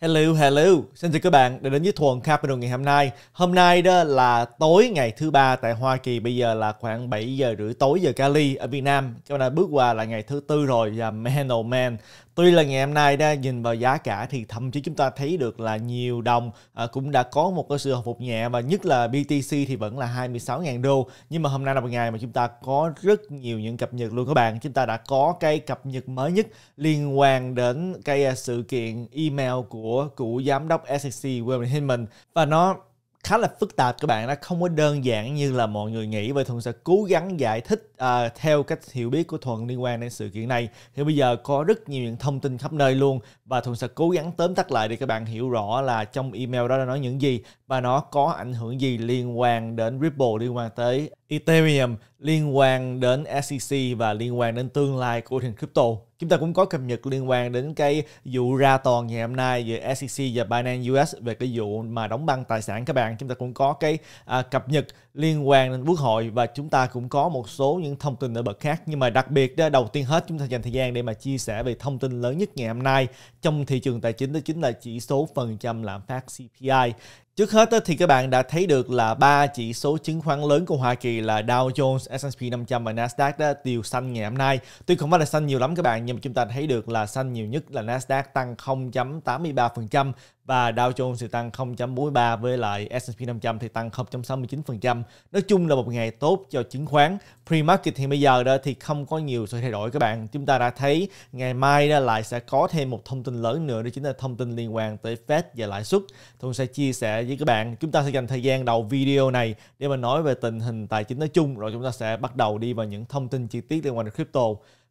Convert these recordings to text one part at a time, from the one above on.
Hello, hello. Xin chào các bạn đã đến với Thuần Capital ngày hôm nay. Hôm nay đó là tối ngày thứ ba tại Hoa Kỳ. Bây giờ là khoảng 7 giờ rưỡi tối giờ Cali ở Việt Nam. Cho nên bước qua là ngày thứ tư rồi và man oh man. Tuy là ngày hôm nay đã nhìn vào giá cả thì thậm chí chúng ta thấy được là nhiều đồng à, cũng đã có một cái sự hồi phục nhẹ và nhất là BTC thì vẫn là 26.000 đô. Nhưng mà hôm nay là một ngày mà chúng ta có rất nhiều những cập nhật luôn các bạn. Chúng ta đã có cái cập nhật mới nhất liên quan đến cái à, sự kiện email của cựu giám đốc SEC William Hinman và nó khá là phức tạp các bạn nó không có đơn giản như là mọi người nghĩ và thuận sẽ cố gắng giải thích uh, theo cách hiểu biết của thuận liên quan đến sự kiện này thì bây giờ có rất nhiều những thông tin khắp nơi luôn và thuận sẽ cố gắng tóm tắt lại để các bạn hiểu rõ là trong email đó đã nói những gì và nó có ảnh hưởng gì liên quan đến ripple liên quan tới ethereum liên quan đến sec và liên quan đến tương lai của thị crypto Chúng ta cũng có cập nhật liên quan đến cái vụ ra toàn ngày hôm nay về SEC và Binance US về cái vụ mà đóng băng tài sản các bạn. Chúng ta cũng có cái à, cập nhật liên quan đến quốc hội và chúng ta cũng có một số những thông tin nổi bật khác. Nhưng mà đặc biệt đó, đầu tiên hết chúng ta dành thời gian để mà chia sẻ về thông tin lớn nhất ngày hôm nay trong thị trường tài chính đó chính là chỉ số phần trăm lạm phát CPI. Trước hết thì các bạn đã thấy được là ba chỉ số chứng khoán lớn của Hoa Kỳ là Dow Jones, S&P 500 và Nasdaq đã đều xanh ngày hôm nay. Tuy không phải là xanh nhiều lắm các bạn nhưng mà chúng ta thấy được là xanh nhiều nhất là Nasdaq tăng 0.83% và Dow Jones thì tăng 0.43 với lại S&P 500 thì tăng 0.69%. Nói chung là một ngày tốt cho chứng khoán. Pre-market thì bây giờ đó thì không có nhiều sự thay đổi các bạn. Chúng ta đã thấy ngày mai đó lại sẽ có thêm một thông tin lớn nữa đó chính là thông tin liên quan tới Fed và lãi suất. Tôi sẽ chia sẻ với các bạn. Chúng ta sẽ dành thời gian đầu video này để mà nói về tình hình tài chính nói chung rồi chúng ta sẽ bắt đầu đi vào những thông tin chi tiết liên quan đến crypto.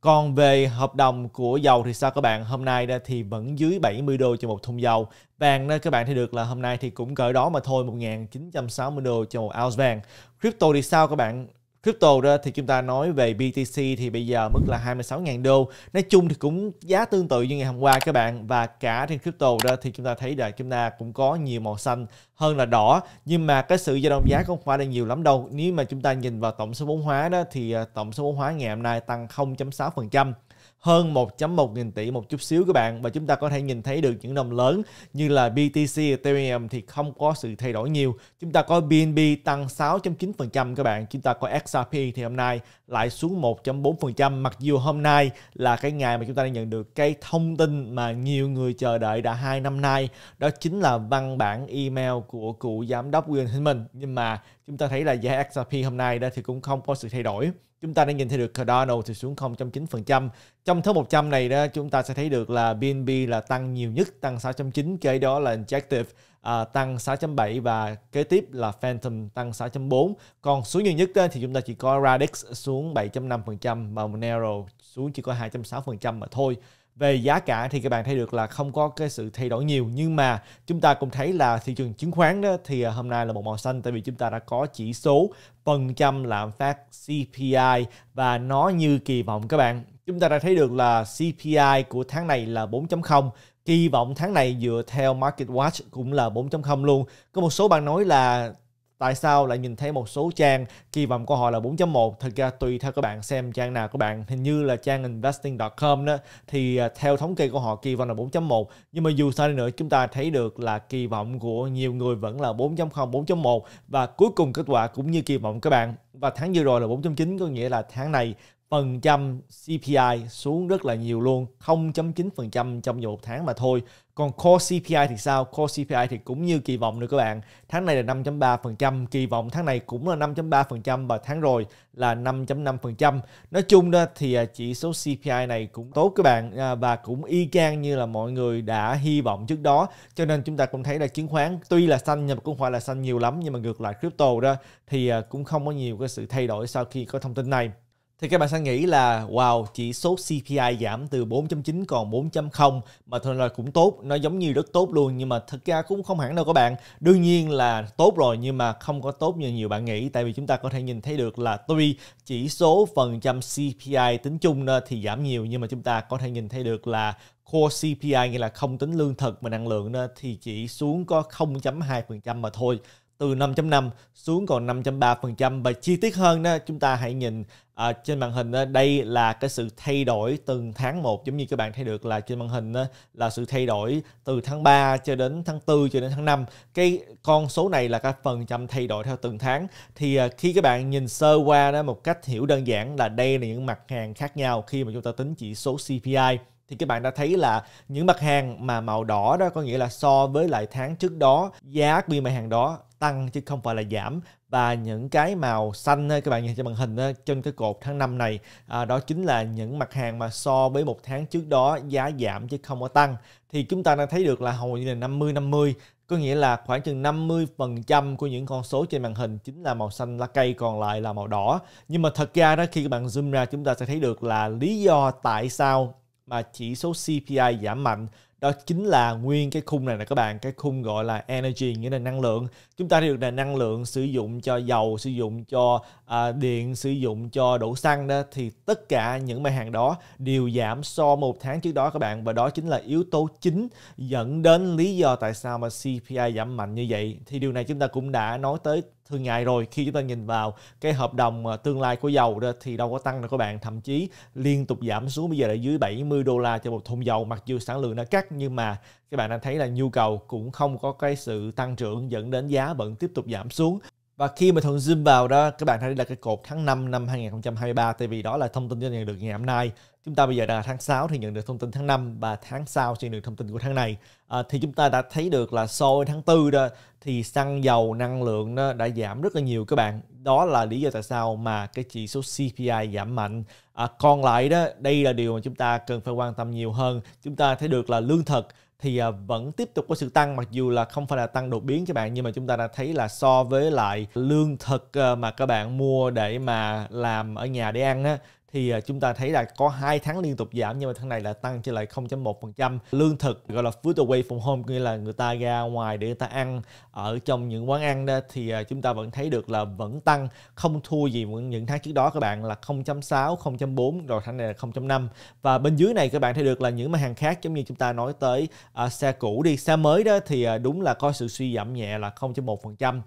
Còn về hợp đồng của dầu thì sao các bạn? Hôm nay thì vẫn dưới 70 đô cho một thùng dầu. Vàng đó các bạn thấy được là hôm nay thì cũng cỡ đó mà thôi 1.960 đô cho một ounce vàng. Crypto thì sao các bạn? Crypto đó thì chúng ta nói về BTC thì bây giờ mức là 26.000 đô. Nói chung thì cũng giá tương tự như ngày hôm qua các bạn và cả trên crypto đó thì chúng ta thấy là chúng ta cũng có nhiều màu xanh hơn là đỏ nhưng mà cái sự dao động giá không phải là nhiều lắm đâu. Nếu mà chúng ta nhìn vào tổng số vốn hóa đó thì ờ, tổng số vốn hóa ngày hôm nay tăng 0.6% hơn 1.1 nghìn tỷ một chút xíu các bạn và chúng ta có thể nhìn thấy được những đồng lớn như là BTC Ethereum thì không có sự thay đổi nhiều chúng ta có BNB tăng 6.9% các bạn chúng ta có XRP thì hôm nay lại xuống 1.4% mặc dù hôm nay là cái ngày mà chúng ta đã nhận được cái thông tin mà nhiều người chờ đợi đã hai năm nay đó chính là văn bản email của cựu giám đốc William Hinman nhưng mà chúng ta thấy là giá XRP hôm nay đó thì cũng không có sự thay đổi chúng ta đã nhìn thấy được Cardano thì xuống 0.9%. Trong top 100 này đó chúng ta sẽ thấy được là BNB là tăng nhiều nhất, tăng 6.9, kế đó là Injective à, tăng 6.7 và kế tiếp là Phantom tăng 6.4. Còn xuống nhiều nhất đó, thì chúng ta chỉ có Radix xuống 7.5% và Monero xuống chỉ có 2.6% mà thôi về giá cả thì các bạn thấy được là không có cái sự thay đổi nhiều nhưng mà chúng ta cũng thấy là thị trường chứng khoán đó thì à, hôm nay là một màu xanh tại vì chúng ta đã có chỉ số phần trăm lạm phát CPI và nó như kỳ vọng các bạn chúng ta đã thấy được là CPI của tháng này là 4.0 kỳ vọng tháng này dựa theo Market Watch cũng là 4.0 luôn có một số bạn nói là tại sao lại nhìn thấy một số trang kỳ vọng của họ là 4.1 thực ra tùy theo các bạn xem trang nào của bạn hình như là trang investing.com đó thì à, theo thống kê của họ kỳ vọng là 4.1 nhưng mà dù sao đi nữa chúng ta thấy được là kỳ vọng của nhiều người vẫn là 4.0 4.1 và cuối cùng kết quả cũng như kỳ vọng các bạn và tháng vừa rồi là 4.9 có nghĩa là tháng này phần trăm CPI xuống rất là nhiều luôn 0.9% trong một tháng mà thôi còn core CPI thì sao core CPI thì cũng như kỳ vọng được các bạn tháng này là 5.3% kỳ vọng tháng này cũng là 5.3% và tháng rồi là 5.5% nói chung đó thì à, chỉ số CPI này cũng tốt các bạn à, và cũng y chang như là mọi người đã hy vọng trước đó cho nên chúng ta cũng thấy là chứng khoán tuy là xanh nhưng mà cũng không phải là xanh nhiều lắm nhưng mà ngược lại crypto đó thì à, cũng không có nhiều cái sự thay đổi sau khi có thông tin này thì các bạn sẽ nghĩ là wow, chỉ số CPI giảm từ 4.9 còn 4.0 mà thôi là cũng tốt, nó giống như rất tốt luôn nhưng mà thật ra cũng không hẳn đâu các bạn. Đương nhiên là tốt rồi nhưng mà không có tốt như nhiều bạn nghĩ tại vì chúng ta có thể nhìn thấy được là tuy chỉ số phần trăm CPI tính chung thì giảm nhiều nhưng mà chúng ta có thể nhìn thấy được là Core CPI nghĩa là không tính lương thực mà năng lượng đó, thì chỉ xuống có 0.2% mà thôi từ 5.5 xuống còn 5.3% và chi tiết hơn đó chúng ta hãy nhìn à, trên màn hình đó, đây là cái sự thay đổi từng tháng 1 giống như các bạn thấy được là trên màn hình đó, là sự thay đổi từ tháng 3 cho đến tháng 4 cho đến tháng 5 cái con số này là các phần trăm thay đổi theo từng tháng thì à, khi các bạn nhìn sơ qua đó một cách hiểu đơn giản là đây là những mặt hàng khác nhau khi mà chúng ta tính chỉ số CPI thì các bạn đã thấy là những mặt hàng mà màu đỏ đó có nghĩa là so với lại tháng trước đó giá của mặt hàng đó tăng chứ không phải là giảm và những cái màu xanh các bạn nhìn trên màn hình trên cái cột tháng 5 này à, đó chính là những mặt hàng mà so với một tháng trước đó giá giảm chứ không có tăng thì chúng ta đang thấy được là hầu như là 50 50 có nghĩa là khoảng chừng 50% của những con số trên màn hình chính là màu xanh lá cây còn lại là màu đỏ nhưng mà thật ra đó khi các bạn zoom ra chúng ta sẽ thấy được là lý do tại sao mà chỉ số CPI giảm mạnh đó chính là nguyên cái khung này nè các bạn cái khung gọi là energy nghĩa là năng lượng chúng ta được là năng lượng sử dụng cho dầu sử dụng cho à, điện sử dụng cho đổ xăng đó thì tất cả những mặt hàng đó đều giảm so một tháng trước đó các bạn và đó chính là yếu tố chính dẫn đến lý do tại sao mà CPI giảm mạnh như vậy thì điều này chúng ta cũng đã nói tới thường ngày rồi khi chúng ta nhìn vào cái hợp đồng ờ, tương lai của dầu đó thì đâu có tăng đâu các bạn thậm chí liên tục giảm xuống bây giờ là dưới 70 đô la cho một thùng dầu mặc dù sản lượng đã cắt nhưng mà các bạn đang thấy là nhu cầu cũng không có cái sự tăng trưởng dẫn đến giá vẫn tiếp tục giảm xuống và khi mà thường zoom vào đó các bạn thấy là cái cột tháng 5 năm 2023 tại vì đó là thông tin nhận được ngày hôm nay chúng ta bây giờ là tháng 6 thì nhận được thông tin tháng 5 và tháng sau sẽ được thông tin của tháng này à, thì chúng ta đã thấy được là so với tháng 4 đó thì xăng dầu năng lượng nó đã giảm rất là nhiều các bạn đó là lý do tại sao mà cái chỉ số CPI giảm mạnh à, còn lại đó đây là điều mà chúng ta cần phải quan tâm nhiều hơn chúng ta thấy được là lương thực thì à, vẫn tiếp tục có sự tăng mặc dù là không phải là tăng đột biến các bạn nhưng mà chúng ta đã thấy là so với lại lương thực à, mà các bạn mua để mà làm ở nhà để ăn á thì à, chúng ta thấy là có hai tháng liên tục giảm nhưng mà tháng này là tăng trở lại 0.1%. Lương thực gọi là food away from home nghĩa là người ta ra ngoài để người ta ăn ở trong những quán ăn đó thì à, chúng ta vẫn thấy được là vẫn tăng không thua gì những tháng trước đó các bạn là 0.6, 0.4 rồi tháng này là 0.5 và bên dưới này các bạn thấy được là những mặt hàng khác giống như chúng ta nói tới à, xe cũ đi xe mới đó thì à, đúng là có sự suy giảm nhẹ là 0.1%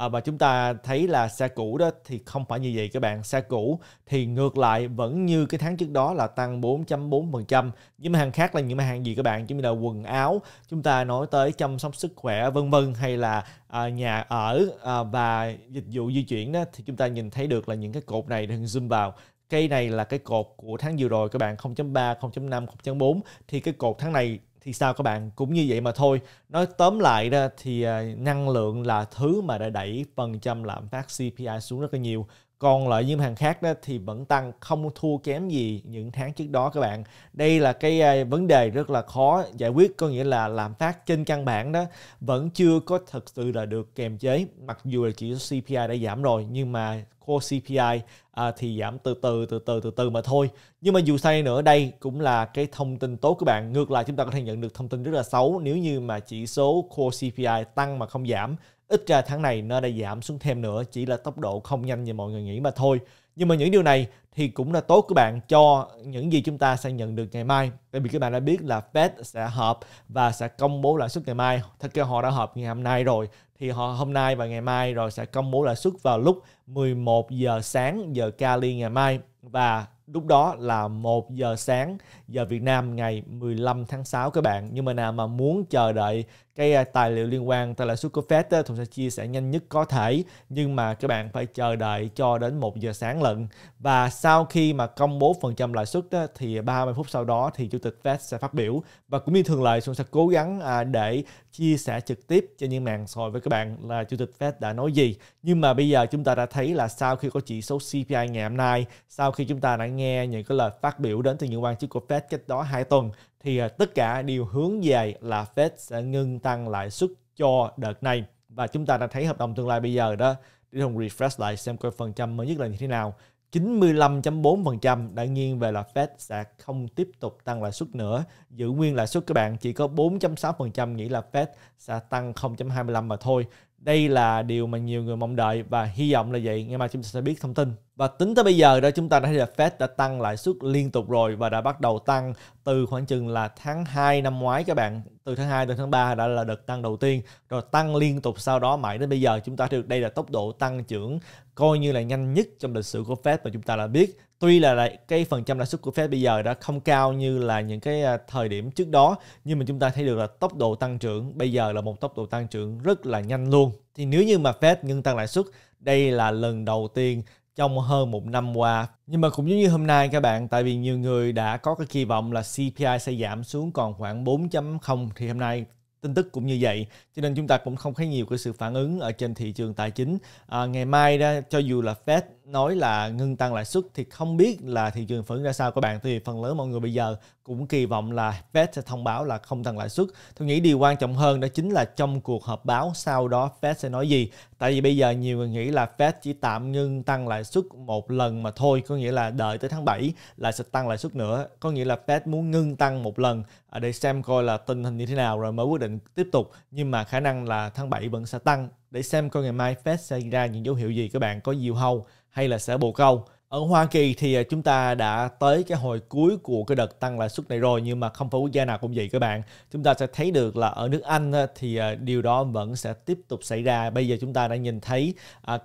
à, và chúng ta thấy là xe cũ đó thì không phải như vậy các bạn xe cũ thì ngược lại vẫn như cái tháng trước đó là tăng 4.4% những mặt hàng khác là những mặt hàng gì các bạn giống như là quần áo chúng ta nói tới chăm sóc sức khỏe vân vân hay là à, nhà ở à, và dịch vụ di chuyển đó thì chúng ta nhìn thấy được là những cái cột này đang zoom vào cây này là cái cột của tháng vừa rồi các bạn 0.3, 0.5, 0.4 thì cái cột tháng này thì sao các bạn cũng như vậy mà thôi nói tóm lại đó thì à, năng lượng là thứ mà đã đẩy phần trăm lạm phát CPI xuống rất là nhiều còn loại nhiễm hàng khác đó thì vẫn tăng không thua kém gì những tháng trước đó các bạn đây là cái à, vấn đề rất là khó giải quyết có nghĩa là lạm phát trên căn bản đó vẫn chưa có thực sự là được kiềm chế mặc dù là chỉ số CPI đã giảm rồi nhưng mà core CPI à, thì giảm từ từ từ từ từ từ mà thôi nhưng mà dù sao nữa đây cũng là cái thông tin tốt các bạn ngược lại chúng ta có thể nhận được thông tin rất là xấu nếu như mà chỉ số core CPI tăng mà không giảm ít ra tháng này nó đã giảm xuống thêm nữa chỉ là tốc độ không nhanh như mọi người nghĩ mà thôi nhưng mà những điều này thì cũng là tốt của bạn cho những gì chúng ta sẽ nhận được ngày mai tại vì các bạn đã biết là Fed sẽ họp và sẽ công bố lãi suất ngày mai thật ra họ đã họp ngày hôm nay rồi thì họ hôm nay và ngày mai rồi sẽ công bố lãi suất vào lúc 11 giờ sáng giờ Cali ngày mai và lúc đó là 1 giờ sáng giờ Việt Nam ngày 15 tháng 6 các bạn. Nhưng mà nào mà muốn chờ đợi cái à, tài liệu liên quan tới lãi suất của Fed Thùng sẽ chia sẻ nhanh nhất có thể nhưng mà các bạn phải chờ đợi cho đến 1 giờ sáng lận và sau khi mà công bố phần trăm lãi suất thì 30 phút sau đó thì Chủ tịch Fed sẽ phát biểu và cũng như thường lệ Xuân sẽ cố gắng à, để chia sẻ trực tiếp cho những mạng xã hội với các bạn là Chủ tịch Fed đã nói gì nhưng mà bây giờ chúng ta đã thấy là sau khi có chỉ số CPI ngày hôm nay sau sau khi chúng ta đã nghe những cái lời phát biểu đến từ những quan chức của Fed cách đó hai tuần thì à, tất cả đều hướng về là Fed sẽ ngưng tăng lãi suất cho đợt này và chúng ta đã thấy hợp đồng tương lai bây giờ đó để Hùng refresh lại xem coi phần trăm mới nhất là như thế nào 95.4% đã nghiêng về là Fed sẽ không tiếp tục tăng lãi suất nữa. Giữ nguyên lãi suất các bạn chỉ có 4.6% nghĩ là Fed sẽ tăng 0.25 mà thôi. Đây là điều mà nhiều người mong đợi và hy vọng là vậy. Ngày mai chúng ta sẽ biết thông tin. Và tính tới bây giờ đó chúng ta đã thấy là Fed đã tăng lãi suất liên tục rồi và đã bắt đầu tăng từ khoảng chừng là tháng 2 năm ngoái các bạn. Từ tháng 2 tới tháng 3 đã là đợt tăng đầu tiên rồi tăng liên tục sau đó mãi đến bây giờ chúng ta thấy được đây là tốc độ tăng trưởng coi như là nhanh nhất trong lịch sử của Fed mà chúng ta đã biết. Tuy là cái phần trăm lãi suất của Fed bây giờ đã không cao như là những cái à, thời điểm trước đó nhưng mà chúng ta thấy được là tốc độ tăng trưởng bây giờ là một tốc độ tăng trưởng rất là nhanh luôn. Thì nếu như mà Fed ngưng tăng lãi suất đây là lần đầu tiên trong hơn một năm qua. Nhưng mà cũng giống như hôm nay các bạn, tại vì nhiều người đã có cái kỳ vọng là CPI sẽ giảm xuống còn khoảng 4.0 thì hôm nay tin tức cũng như vậy cho nên chúng ta cũng không thấy nhiều cái sự phản ứng ở trên thị trường tài chính à, ngày mai đó cho dù là Fed nói là ngưng tăng lãi suất thì không biết là thị trường phản ứng ra sao các bạn thì phần lớn mọi người bây giờ cũng kỳ vọng là Fed sẽ thông báo là không tăng lãi suất tôi nghĩ điều quan trọng hơn đó chính là trong cuộc họp báo sau đó Fed sẽ nói gì tại vì bây giờ nhiều người nghĩ là Fed chỉ tạm ngưng tăng lãi suất một lần mà thôi có nghĩa là đợi tới tháng 7 là sẽ tăng lãi suất nữa có nghĩa là Fed muốn ngưng tăng một lần à, để xem coi là tình hình như thế nào rồi mới quyết định định tiếp tục nhưng mà khả năng là tháng 7 vẫn sẽ tăng để xem coi ngày mai Fed sẽ ra những dấu hiệu gì các bạn có diều hâu hay là sẽ bồ câu ở Hoa Kỳ thì à, chúng ta đã tới cái hồi cuối của cái đợt tăng lãi suất này rồi nhưng mà không phải quốc gia nào cũng vậy các bạn. Chúng ta sẽ thấy được là ở nước Anh à, thì à, điều đó vẫn sẽ tiếp tục xảy ra. Bây giờ chúng ta đã nhìn thấy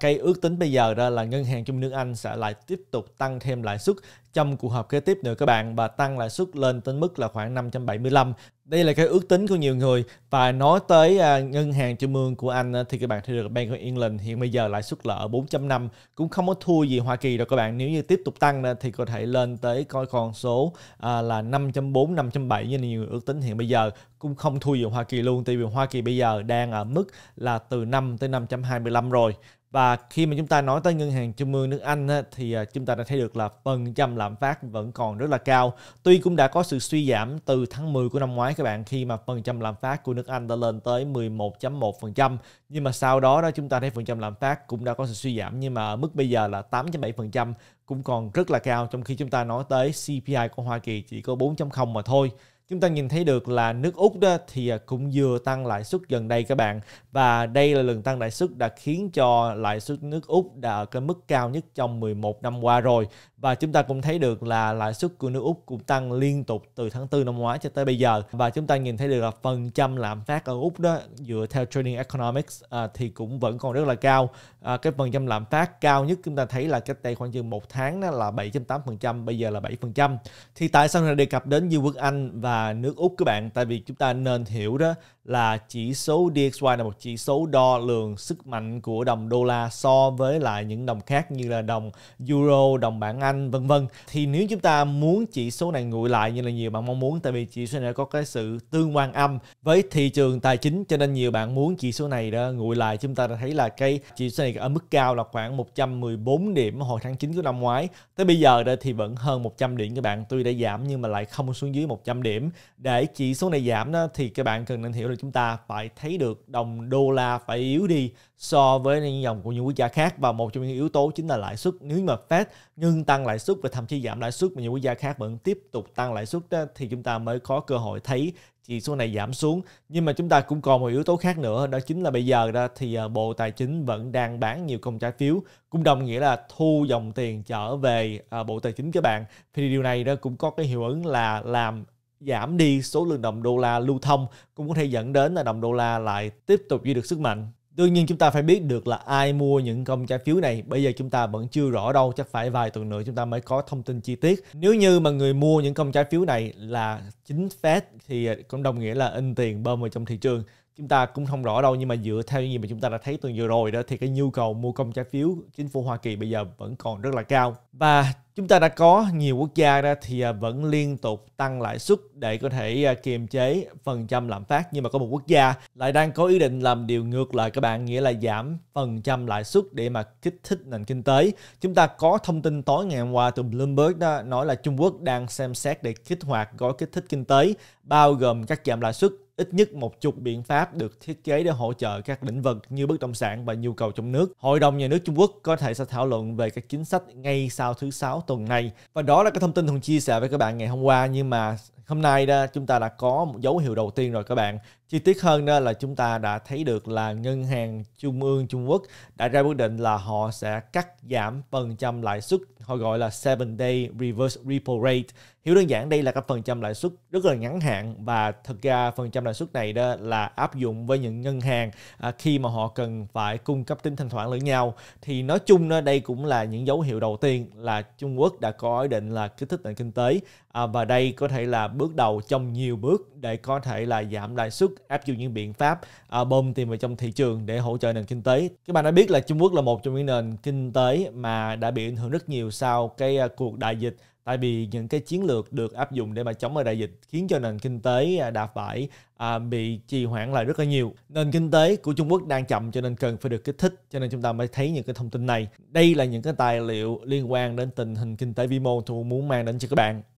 cái ước tính bây giờ đó là ngân hàng trong nước Anh sẽ lại tiếp tục tăng thêm lãi suất trong cuộc họp kế tiếp nữa các bạn và tăng lãi suất lên tới mức là khoảng 575. Đây là cái ước tính của nhiều người và nói tới à, ngân hàng trung ương của Anh thì các bạn thấy được Bank of England hiện bây giờ lãi suất là ở 4.5 cũng không có thua gì Hoa Kỳ đâu các bạn. Nếu như tiếp tục tăng thì có thể lên tới coi con số à, là 5.4, 5.7 như nhiều người ước tính hiện bây giờ cũng không thua gì Hoa Kỳ luôn tại vì Hoa Kỳ bây giờ đang ở mức là từ 5 tới 5.25 rồi và khi mà chúng ta nói tới ngân hàng trung ương nước Anh thì à, chúng ta đã thấy được là phần trăm lạm phát vẫn còn rất là cao. Tuy cũng đã có sự suy giảm từ tháng 10 của năm ngoái các bạn khi mà phần trăm lạm phát của nước Anh đã lên tới 11.1% nhưng mà sau đó đó chúng ta thấy phần trăm lạm phát cũng đã có sự suy giảm nhưng mà ở mức bây giờ là 8.7% cũng còn rất là cao trong khi chúng ta nói tới CPI của Hoa Kỳ chỉ có 4.0 mà thôi chúng ta nhìn thấy được là nước Úc đó thì à, cũng vừa tăng lãi suất gần đây các bạn và đây là lần tăng lãi suất đã khiến cho lãi suất nước Úc đã ở cái mức cao nhất trong 11 năm qua rồi và chúng ta cũng thấy được là lãi suất của nước Úc cũng tăng liên tục từ tháng 4 năm ngoái cho tới bây giờ và chúng ta nhìn thấy được là phần trăm lạm phát ở Úc đó dựa theo Trading Economics à, thì cũng vẫn còn rất là cao à, cái phần trăm lạm phát cao nhất chúng ta thấy là cách đây khoảng chừng một tháng đó là 7.8% bây giờ là 7% thì tại sao lại đề cập đến như quốc Anh và nước Úc các bạn tại vì chúng ta nên hiểu đó là chỉ số DXY là một chỉ số đo lường sức mạnh của đồng đô la so với lại những đồng khác như là đồng euro, đồng bảng Anh vân vân. Thì nếu chúng ta muốn chỉ số này nguội lại như là nhiều bạn mong muốn tại vì chỉ số này có cái sự tương quan âm với thị trường tài chính cho nên nhiều bạn muốn chỉ số này đó nguội lại chúng ta đã thấy là cái chỉ số này ở mức cao là khoảng 114 điểm hồi tháng 9 của năm ngoái. Tới bây giờ đó thì vẫn hơn 100 điểm các bạn. Tuy đã giảm nhưng mà lại không xuống dưới 100 điểm điểm để chỉ số này giảm đó thì các bạn cần nên hiểu là chúng ta phải thấy được đồng đô la phải yếu đi so với những dòng của những quốc gia khác và một trong những yếu tố chính là lãi suất nếu mà Fed ngưng tăng lãi suất và thậm chí giảm lãi suất mà những quốc gia khác vẫn tiếp tục tăng lãi suất đó, thì chúng ta mới có cơ hội thấy chỉ số này giảm xuống nhưng mà chúng ta cũng còn một yếu tố khác nữa đó chính là bây giờ đó thì ờ, bộ tài chính vẫn đang bán nhiều công trái phiếu cũng đồng nghĩa là thu dòng tiền trở về ờ, bộ tài chính các bạn thì điều này đó cũng có cái hiệu ứng là làm giảm đi số lượng đồng đô la lưu thông cũng có thể dẫn đến là đồng đô la lại tiếp tục duy được sức mạnh. Tuy nhiên chúng ta phải biết được là ai mua những công trái phiếu này. Bây giờ chúng ta vẫn chưa rõ đâu, chắc phải vài tuần nữa chúng ta mới có thông tin chi tiết. Nếu như mà người mua những công trái phiếu này là chính Fed thì cũng đồng nghĩa là in tiền bơm vào trong thị trường chúng ta cũng không rõ đâu nhưng mà dựa theo những gì mà chúng ta đã thấy tuần vừa rồi đó thì cái nhu cầu mua công trái phiếu chính phủ Hoa Kỳ bây giờ vẫn còn rất là cao và chúng ta đã có nhiều quốc gia đó thì à, vẫn liên tục tăng lãi suất để có thể à, kiềm chế phần trăm lạm phát nhưng mà có một quốc gia lại đang có ý định làm điều ngược lại các bạn nghĩa là giảm phần trăm lãi suất để mà kích thích nền kinh tế chúng ta có thông tin tối ngày hôm qua từ Bloomberg đó nói là Trung Quốc đang xem xét để kích hoạt gói kích thích kinh tế bao gồm các giảm lãi suất ít nhất một chục biện pháp được thiết kế để hỗ trợ các lĩnh vực như bất động sản và nhu cầu trong nước. Hội đồng nhà nước Trung Quốc có thể sẽ thảo luận về các chính sách ngay sau thứ sáu tuần này. Và đó là cái thông tin Hùng chia sẻ với các bạn ngày hôm qua nhưng mà hôm nay đó chúng ta đã có một dấu hiệu đầu tiên rồi các bạn chi tiết hơn đó là chúng ta đã thấy được là ngân hàng trung ương Trung Quốc đã ra quyết định là họ sẽ cắt giảm phần trăm lãi suất họ gọi là 7 day reverse repo rate hiểu đơn giản đây là các phần trăm lãi suất rất là ngắn hạn và thực ra phần trăm lãi suất này đó là áp dụng với những ngân hàng à, khi mà họ cần phải cung cấp tính thanh khoản lẫn nhau thì nói chung đó, đây cũng là những dấu hiệu đầu tiên là Trung Quốc đã có ý định là kích thích nền kinh tế à, và đây có thể là bước đầu trong nhiều bước để có thể là giảm lãi suất áp dụng những biện pháp à, bơm tiền vào trong thị trường để hỗ trợ nền kinh tế các bạn đã biết là Trung Quốc là một trong những nền kinh tế mà đã bị ảnh hưởng rất nhiều sau cái à, cuộc đại dịch tại vì những cái chiến lược được áp dụng để mà chống lại đại dịch khiến cho nền kinh tế à, đã phải à, bị trì hoãn lại rất là nhiều nền kinh tế của Trung Quốc đang chậm cho nên cần phải được kích thích cho nên chúng ta mới thấy những cái thông tin này đây là những cái tài liệu liên quan đến tình hình kinh tế vĩ mô tôi muốn mang đến cho các bạn